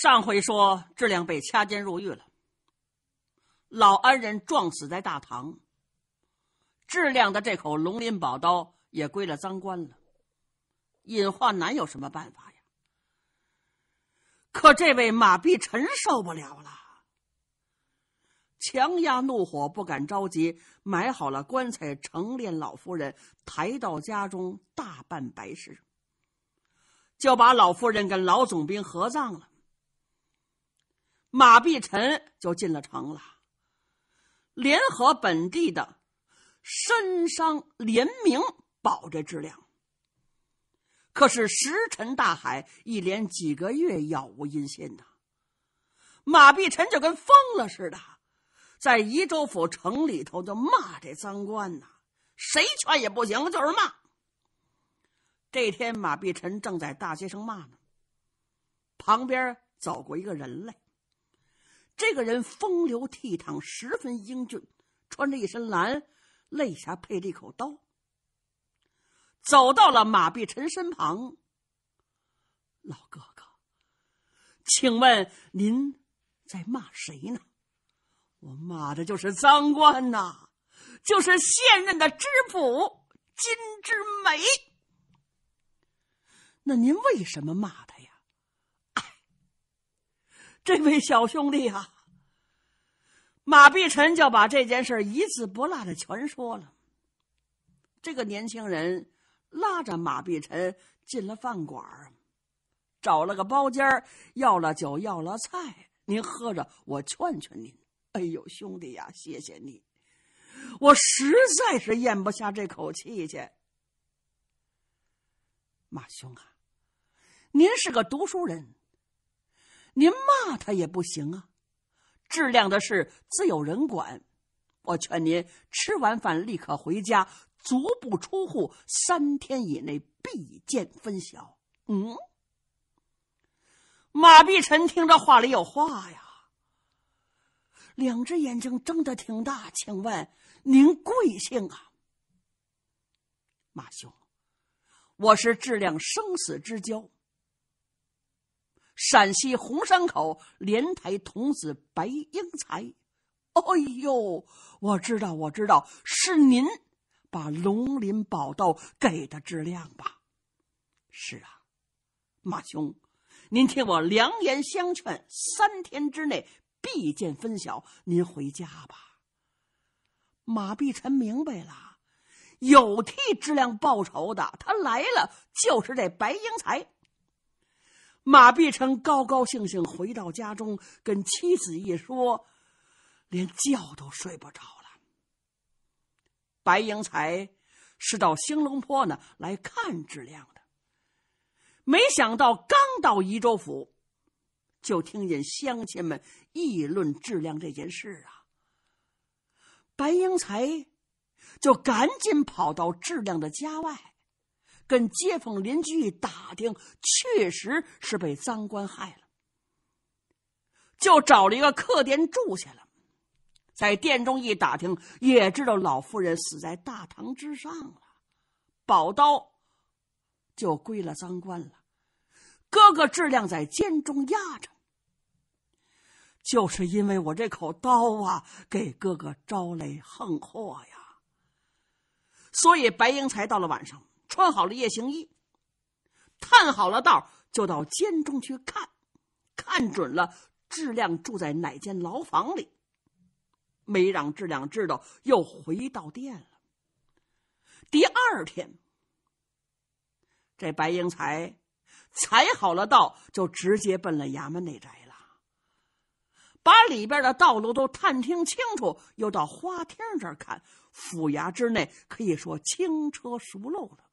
上回说，志亮被掐尖入狱了，老安人撞死在大堂。志亮的这口龙鳞宝刀也归了赃官了，尹焕南有什么办法呀？可这位马必臣受不了了，强压怒火，不敢着急，买好了棺材，成殓老夫人，抬到家中大办白事，就把老夫人跟老总兵合葬了。马必臣就进了城了，联合本地的绅商联名保这质量。可是石沉大海，一连几个月杳无音信呐。马必臣就跟疯了似的，在宜州府城里头就骂这赃官呐，谁劝也不行，就是骂。这天，马必臣正在大街上骂呢，旁边走过一个人来。这个人风流倜傥，十分英俊，穿着一身蓝，肋下配着一口刀，走到了马碧晨身旁。老哥哥，请问您在骂谁呢？我骂的就是赃官呐，就是现任的知府金枝梅。那您为什么骂他？这位小兄弟啊，马碧晨就把这件事一字不落的全说了。这个年轻人拉着马碧晨进了饭馆，找了个包间要了酒，要了菜。您喝着，我劝劝您。哎呦，兄弟呀，谢谢你，我实在是咽不下这口气去。马兄啊，您是个读书人。您骂他也不行啊，质量的事自有人管。我劝您吃完饭立刻回家，足不出户，三天以内必见分晓。嗯，马碧晨听这话里有话呀，两只眼睛睁得挺大。请问您贵姓啊，马兄？我是质量生死之交。陕西红山口莲台童子白英才，哎呦，我知道，我知道，是您把龙鳞宝刀给的志亮吧？是啊，马兄，您听我良言相劝，三天之内必见分晓。您回家吧。马碧臣明白了，有替志亮报仇的，他来了，就是这白英才。马必成高高兴兴回到家中，跟妻子一说，连觉都睡不着了。白英才是到兴隆坡呢来看志亮的，没想到刚到宜州府，就听见乡亲们议论质量这件事啊。白英才就赶紧跑到志亮的家外。跟街坊邻居一打听，确实是被赃官害了，就找了一个客店住下了。在店中一打听，也知道老夫人死在大堂之上了，宝刀就归了赃官了。哥哥质量在监中压着，就是因为我这口刀啊，给哥哥招来横祸呀。所以白英才到了晚上。穿好了夜行衣，探好了道，就到监中去看，看准了质亮住在哪间牢房里，没让质亮知道，又回到店了。第二天，这白英才踩好了道，就直接奔了衙门内宅了，把里边的道路都探听清楚，又到花厅这儿看府衙之内，可以说轻车熟路了。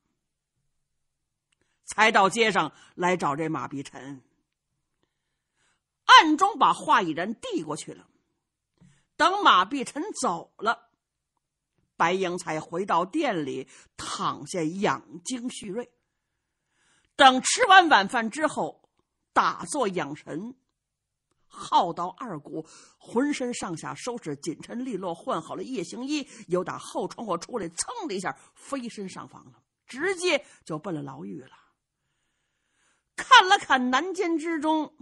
来到街上来找这马碧晨。暗中把话已然递过去了。等马碧晨走了，白英才回到店里躺下养精蓄锐。等吃完晚饭之后，打坐养神，耗到二鼓，浑身上下收拾紧沉利落，换好了夜行衣，又打后窗户出来，噌的一下飞身上房了，直接就奔了牢狱了。看了看南间之中，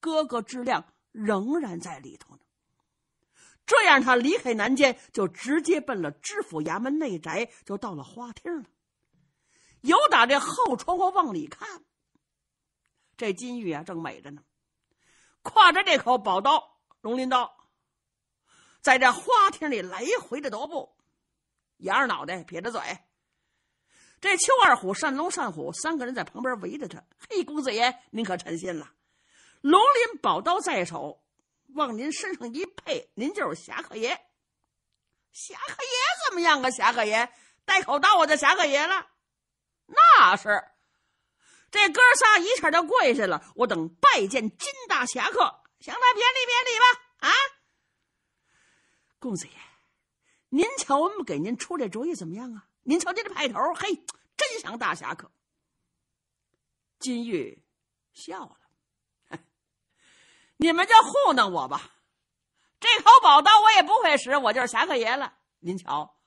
哥哥知亮仍然在里头呢。这样，他离开南间，就直接奔了知府衙门内宅，就到了花厅了。由打这后窗户往里看，这金玉啊，正美着呢，挎着这口宝刀龙鳞刀，在这花厅里来回的踱步，仰着脑袋，撇着嘴。这邱二虎、单龙、单虎三个人在旁边围着他。嘿，公子爷，您可成心了。龙鳞宝刀在手，往您身上一配，您就是侠客爷。侠客爷怎么样啊？侠客爷戴口罩，我就侠客爷了。那是。这哥仨一下就跪下了，我等拜见金大侠客。行了，别礼别礼吧。啊，公子爷。您瞧，我们给您出这主意怎么样啊？您瞧您这派头，嘿，真像大侠客。金玉笑了，你们就糊弄我吧。这口宝刀我也不会使，我就是侠客爷了。您瞧，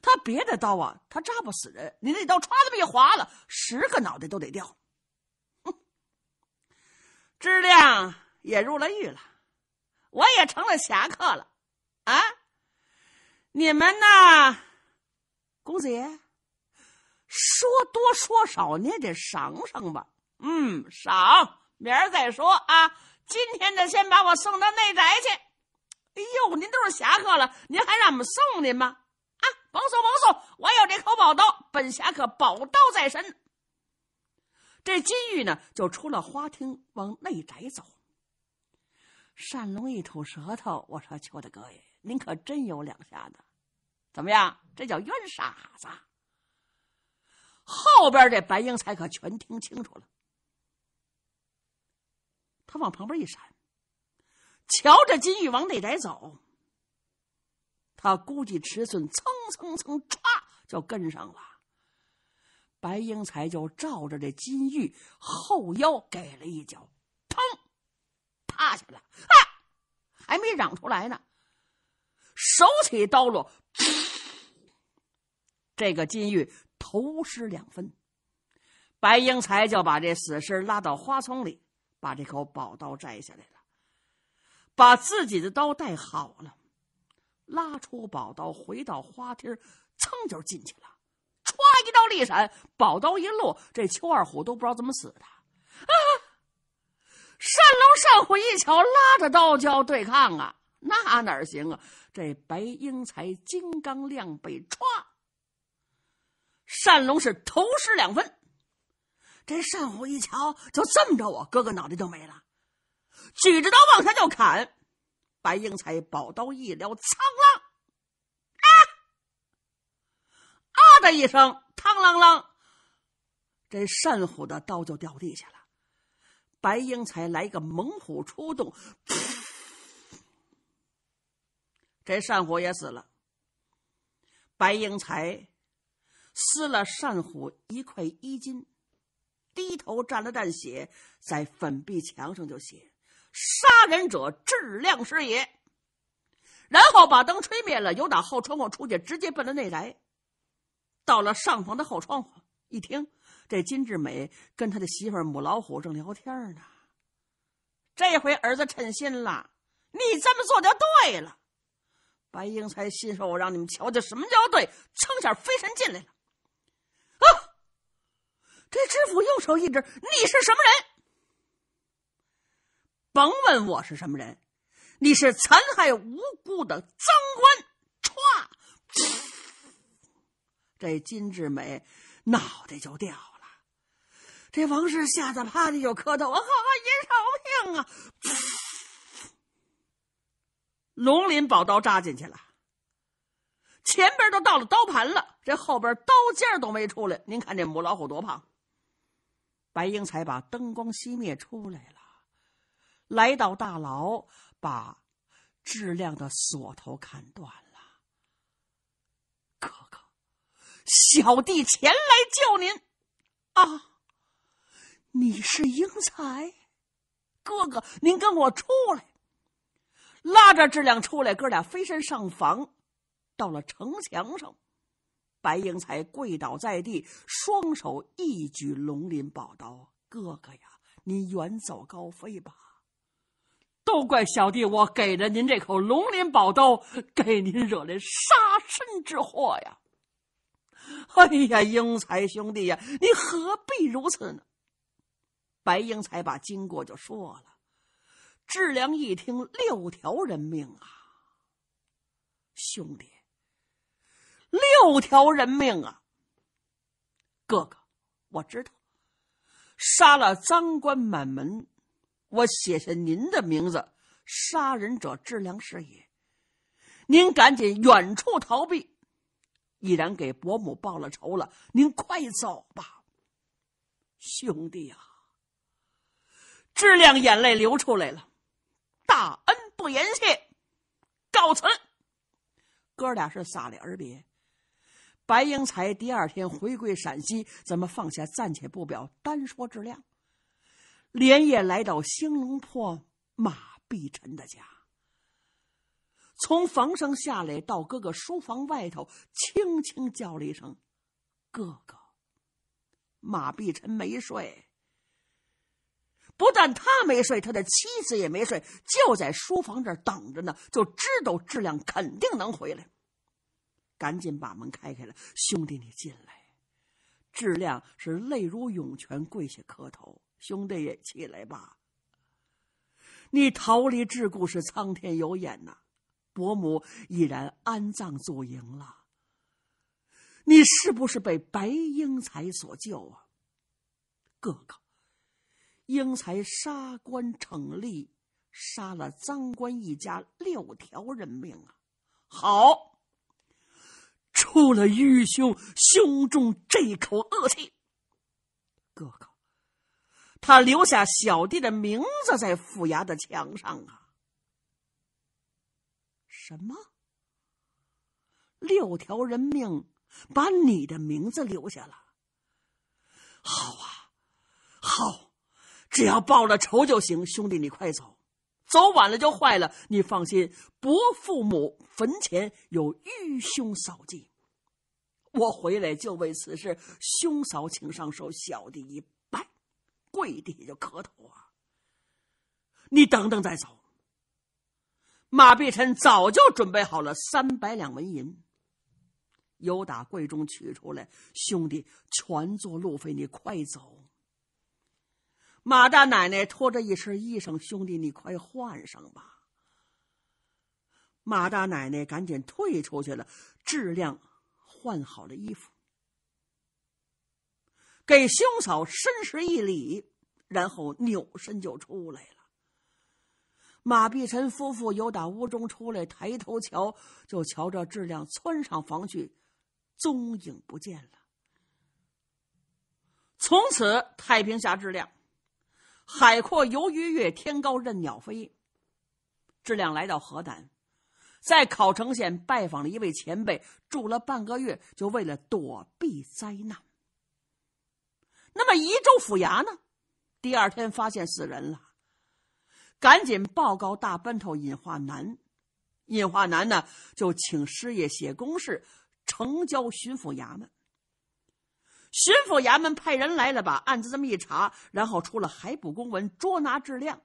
他别的刀啊，他扎不死人，你那刀唰那么一划了，十个脑袋都得掉。哼，量亮也入了狱了，我也成了侠客了，啊。你们呐，公子爷？说多说少，你也得赏赏吧。嗯，赏，明儿再说啊。今天呢，先把我送到内宅去。哎呦，您都是侠客了，您还让我们送您吗？啊，甭送，甭送，我有这口宝刀，本侠客宝刀在身。这金玉呢，就出了花厅，往内宅走。单龙一吐舌头，我说邱大哥呀。您可真有两下子，怎么样？这叫冤傻子。后边这白英才可全听清楚了。他往旁边一闪，瞧着金玉往内宅走。他估计尺寸，蹭蹭蹭，唰就跟上了。白英才就照着这金玉后腰给了一脚，砰，趴下了。哈，还没嚷出来呢。手起刀落，这个金玉头失两分。白英才就把这死尸拉到花丛里，把这口宝刀摘下来了，把自己的刀带好了，拉出宝刀，回到花厅，噌就进去了，歘一道立闪，宝刀一落，这邱二虎都不知道怎么死的。啊，单龙单虎一瞧，拉着刀就要对抗啊，那哪行啊！这白英才金刚亮，被唰，单龙是头失两分。这单虎一瞧，就这么着我哥哥脑袋就没了，举着刀往下就砍。白英才宝刀一撩，苍啷，啊啊的一声，嘡啷啷，这单虎的刀就掉地下了。白英才来个猛虎出洞。这善虎也死了。白英才撕了善虎一块衣襟，低头沾了沾血，在粉壁墙上就写：“杀人者，质量师也。”然后把灯吹灭了，由打后窗户出去，直接奔了内宅。到了上房的后窗户，一听，这金志美跟他的媳妇母老虎正聊天呢。这回儿子称心了，你这么做就对了。白英才心说：“我让你们瞧瞧什么叫对！”蹭下飞身进来了。啊！这知府右手一指：“你是什么人？”甭问我是什么人，你是残害无辜的赃官！歘！这金志美脑袋就掉了。这王氏吓得趴地就磕头：“啊啊啊！爷饶命啊！”龙鳞宝刀扎进去了，前边都到了刀盘了，这后边刀尖都没出来。您看这母老虎多胖！白英才把灯光熄灭出来了，来到大牢，把质量的锁头砍断了。哥哥，小弟前来救您啊！你是英才，哥哥，您跟我出来。拉着质量出来，哥俩飞身上房，到了城墙上，白英才跪倒在地，双手一举龙鳞宝刀。哥哥呀，您远走高飞吧，都怪小弟我给了您这口龙鳞宝刀，给您惹来杀身之祸呀。哎呀，英才兄弟呀，你何必如此呢？白英才把经过就说了。志良一听，六条人命啊！兄弟，六条人命啊！哥哥，我知道，杀了赃官满门，我写下您的名字，杀人者志良是也。您赶紧远处逃避，已然给伯母报了仇了。您快走吧，兄弟啊，志良眼泪流出来了。大恩不言谢，告辞。哥俩是洒泪而别。白英才第二天回归陕西，咱们放下暂且不表，单说质量，连夜来到兴隆坡马碧晨的家，从房上下来，到哥哥书房外头，轻轻叫了一声：“哥哥。”马碧晨没睡。不但他没睡，他的妻子也没睡，就在书房这儿等着呢。就知道质量肯定能回来，赶紧把门开开了。兄弟，你进来。质量是泪如涌泉，跪下磕头。兄弟也起来吧。你逃离桎梏是苍天有眼呐，伯母已然安葬祖茔了。你是不是被白英才所救啊，哥哥？英才杀官逞利，杀了赃官一家六条人命啊！好，出了玉兄胸中这口恶气。哥哥，他留下小弟的名字在府衙的墙上啊。什么？六条人命，把你的名字留下了。好啊，好。只要报了仇就行，兄弟，你快走，走晚了就坏了。你放心，伯父母坟前有愚兄扫祭，我回来就为此事。兄嫂，请上手，小弟一拜，跪地就磕头啊！你等等再走。马碧臣早就准备好了三百两纹银，由打柜中取出来，兄弟全做路费，你快走。马大奶奶拖着一身衣裳，兄弟你快换上吧。马大奶奶赶紧退出去了。质量换好了衣服，给兄嫂深施一礼，然后扭身就出来了。马碧晨夫妇由打屋中出来，抬头瞧，就瞧着质量窜上房去，踪影不见了。从此，太平侠质量。海阔游鱼跃，天高任鸟飞。志亮来到河南，在考城县拜访了一位前辈，住了半个月，就为了躲避灾难。那么宜州府衙呢？第二天发现死人了，赶紧报告大奔头尹化南。尹化南呢，就请师爷写公事，呈交巡抚衙门。巡抚衙门派人来了，把案子这么一查，然后出了海捕公文，捉拿质亮，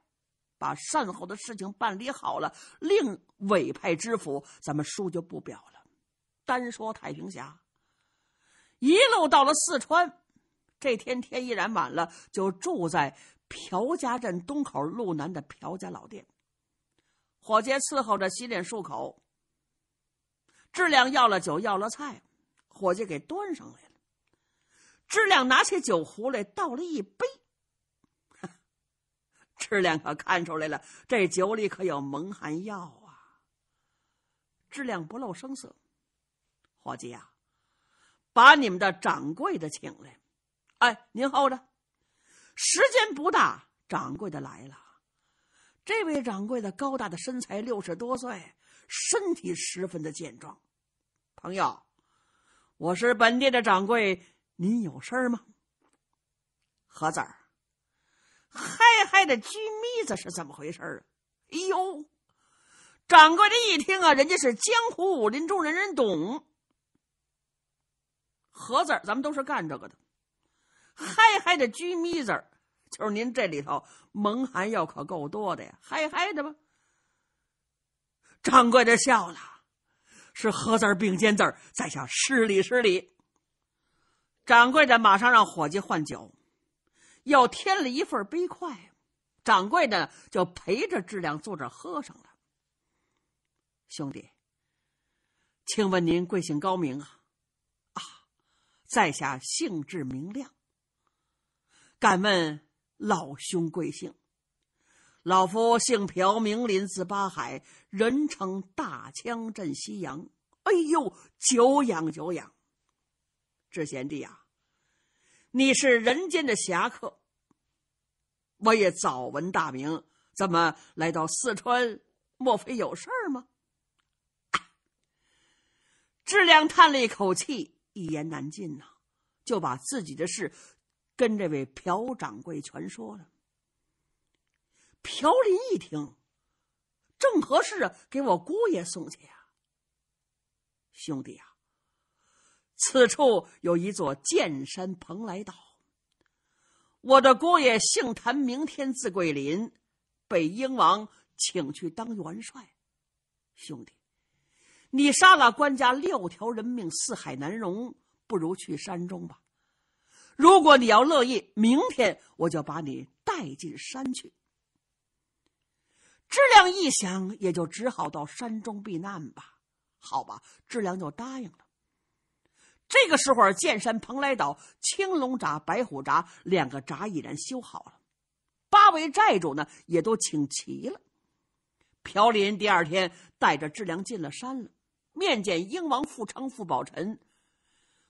把善后的事情办理好了，另委派知府。咱们书就不表了，单说太平峡，一路到了四川，这天天依然晚了，就住在朴家镇东口路南的朴家老店。伙计伺候着洗脸漱口，质亮要了酒，要了菜，伙计给端上来了。知了拿起酒壶来倒了一杯，知了可看出来了，这酒里可有蒙汗药啊！知了不露声色，伙计啊，把你们的掌柜的请来。哎，您候着，时间不大，掌柜的来了。这位掌柜的高大的身材，六十多岁，身体十分的健壮。朋友，我是本店的掌柜。您有事儿吗？何子儿，嗨嗨的居咪子是怎么回事啊？哎呦，掌柜的，一听啊，人家是江湖武林中人人懂。何子儿，咱们都是干这个的，嗨嗨的居咪子，就是您这里头蒙汗药可够多的呀，嗨嗨的吧？掌柜的笑了，是何字儿并肩字儿，在下失礼失礼。掌柜的马上让伙计换酒，又添了一份杯筷。掌柜的就陪着志亮坐这喝上了。兄弟，请问您贵姓高明啊？啊，在下姓志明亮。敢问老兄贵姓？老夫姓朴，名林，字八海，人称大枪镇西洋。哎呦，久仰久仰。智贤弟呀，你是人间的侠客，我也早闻大名。怎么来到四川？莫非有事儿吗？志良叹了一口气，一言难尽呐，就把自己的事跟这位朴掌柜全说了。朴林一听，正合适啊，给我姑爷送去啊，兄弟呀。此处有一座剑山蓬莱岛，我的姑爷姓谭，名天，字桂林，被英王请去当元帅。兄弟，你杀了官家六条人命，四海难容，不如去山中吧。如果你要乐意，明天我就把你带进山去。知良一想，也就只好到山中避难吧。好吧，知良就答应了。这个时候，剑山、蓬莱岛、青龙闸、白虎闸两个闸已然修好了，八位寨主呢也都请齐了。朴林第二天带着志良进了山了，面见英王富昌、傅宝臣。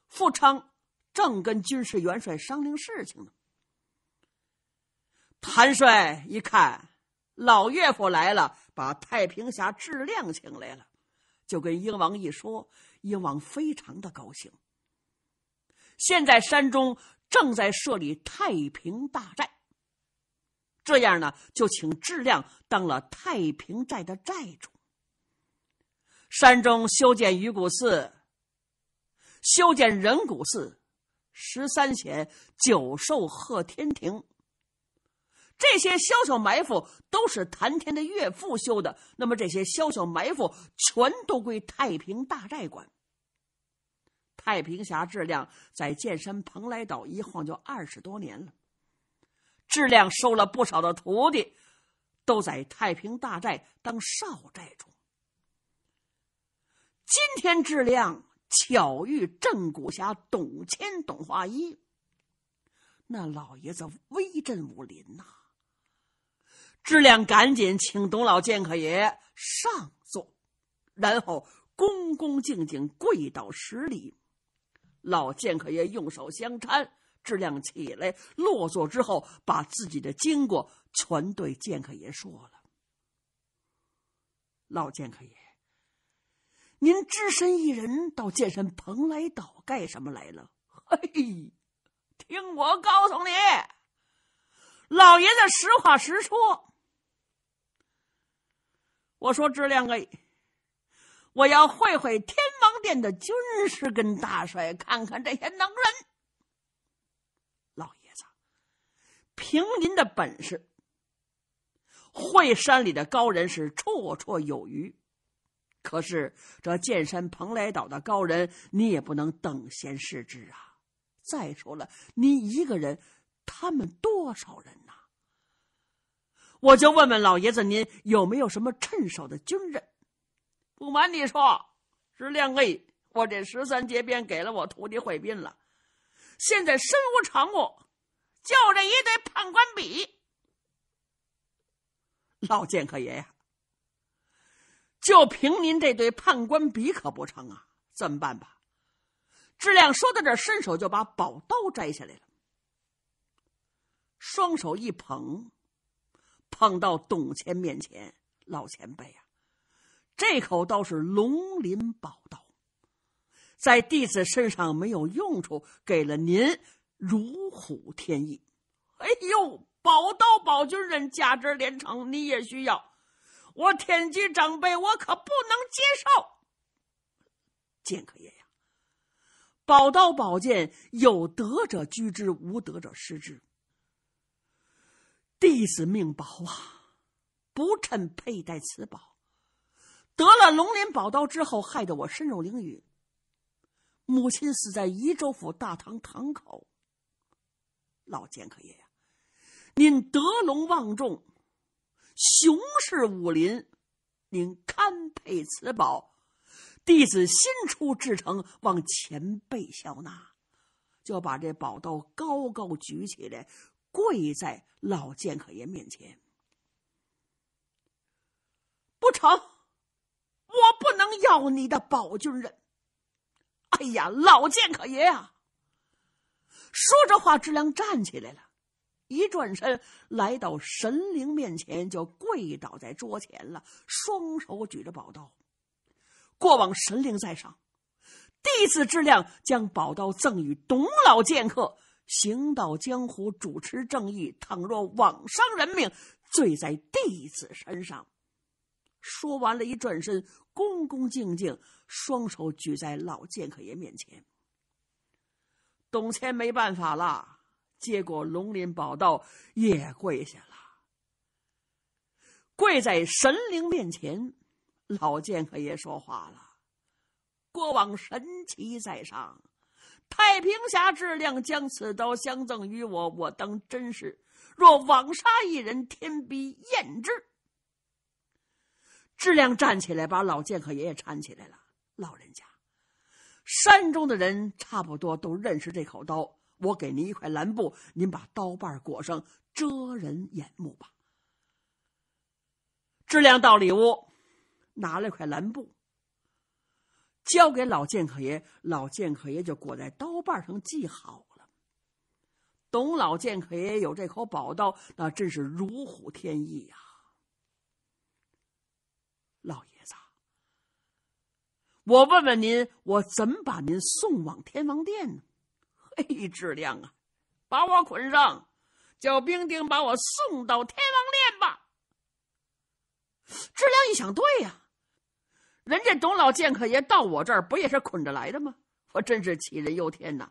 富昌正跟军事元帅商量事情呢。谭帅一看老岳父来了，把太平侠志亮请来了，就跟英王一说，英王非常的高兴。现在山中正在设立太平大寨，这样呢就请质量当了太平寨的寨主。山中修建鱼骨寺、修建人骨寺、十三贤，九寿贺天庭，这些小小埋伏都是谈天的岳父修的。那么这些小小埋伏全都归太平大寨管。太平侠志亮在剑山蓬莱岛一晃就二十多年了，志亮收了不少的徒弟，都在太平大寨当少寨主。今天志亮巧遇正骨侠董谦董化一，那老爷子威震武林呐。志亮赶紧请董老剑客爷上座，然后恭恭敬敬跪倒十礼。老剑客爷用手相搀，质亮起来落座之后，把自己的经过全对剑客爷说了。老剑客爷，您只身一人到剑山蓬莱岛干什么来了？嘿嘿，听我告诉你，老爷子，实话实说。我说，质量哎，我要会会天。殿的军师跟大帅看看这些能人，老爷子，凭您的本事，会山里的高人是绰绰有余。可是这剑山蓬莱岛的高人，你也不能等闲视之啊！再说了，您一个人，他们多少人呐？我就问问老爷子，您有没有什么趁手的军人？不瞒你说。智量哎，我这十三节鞭给了我徒弟慧斌了，现在身无长物，就这一对判官笔。老剑客爷呀，就凭您这对判官笔可不成啊！怎么办吧？智亮说到这儿，伸手就把宝刀摘下来了，双手一捧，捧到董谦面前。老前辈呀！这口刀是龙鳞宝刀，在弟子身上没有用处，给了您如虎添翼。哎呦，宝刀、宝军人，价值连城，你也需要？我天机长辈，我可不能接受。剑客爷呀，宝刀、宝剑，有德者居之，无德者失之。弟子命薄啊，不趁佩戴此宝。得了龙鳞宝刀之后，害得我身入囹圄，母亲死在宜州府大堂堂口。老剑客爷呀，您德隆望重，雄视武林，您堪配此宝。弟子新出制成，望前辈笑纳。就把这宝刀高高举起来，跪在老剑客爷面前，不成。我不能要你的宝军人，哎呀，老剑客爷呀！说着话，志良站起来了，一转身来到神灵面前，就跪倒在桌前了，双手举着宝刀。过往神灵在上，弟子志亮将宝刀赠与董老剑客，行道江湖主持正义，倘若枉伤人命，罪在弟子身上。说完了一转身，恭恭敬敬，双手举在老剑客爷面前。董谦没办法了，接过龙鳞宝刀，也跪下了，跪在神灵面前。老剑客爷说话了：“过往神奇在上，太平侠质量将此刀相赠于我，我当真是若枉杀一人，天必厌之。”志亮站起来，把老剑客爷爷搀起来了。老人家，山中的人差不多都认识这口刀。我给您一块蓝布，您把刀把裹上，遮人眼目吧。志亮到里屋，拿了块蓝布，交给老剑客爷。老剑客爷就裹在刀把上，系好了。董老剑客爷有这口宝刀，那真是如虎添翼呀。老爷子，我问问您，我怎把您送往天王殿呢？嘿，志亮啊，把我捆上，叫兵丁把我送到天王殿吧。志良一想，对呀，人家董老剑客爷到我这儿不也是捆着来的吗？我真是杞人忧天呐。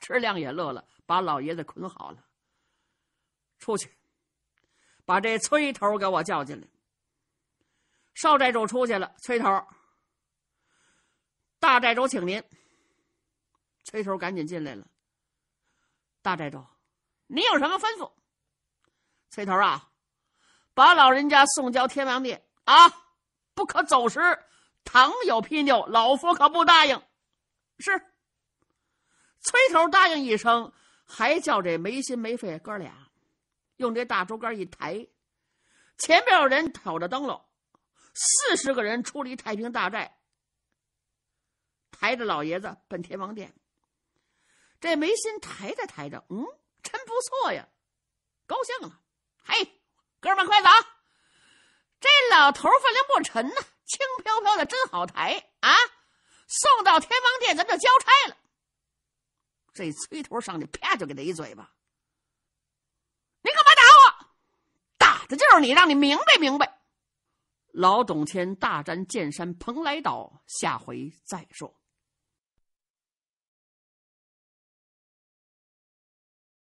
志亮也乐了，把老爷子捆好了，出去，把这崔头给我叫进来。少寨主出去了，崔头，大寨主请您。崔头赶紧进来了。大寨主，你有什么吩咐？崔头啊，把老人家送交天王殿啊，不可走失，倘有纰缪，老夫可不答应。是。崔头答应一声，还叫这没心没肺哥俩，用这大竹竿一抬，前面有人挑着灯笼。四十个人出离太平大寨，抬着老爷子奔天王殿。这眉心抬着抬着，嗯，真不错呀，高兴了。嘿，哥们快走！这老头分量不沉呐，轻飘飘的，真好抬啊！送到天王殿，咱们就交差了。这崔头上去，啪，就给他一嘴巴。你干嘛打我？打的就是你，让你明白明白。老董谦大战剑山蓬莱岛，下回再说。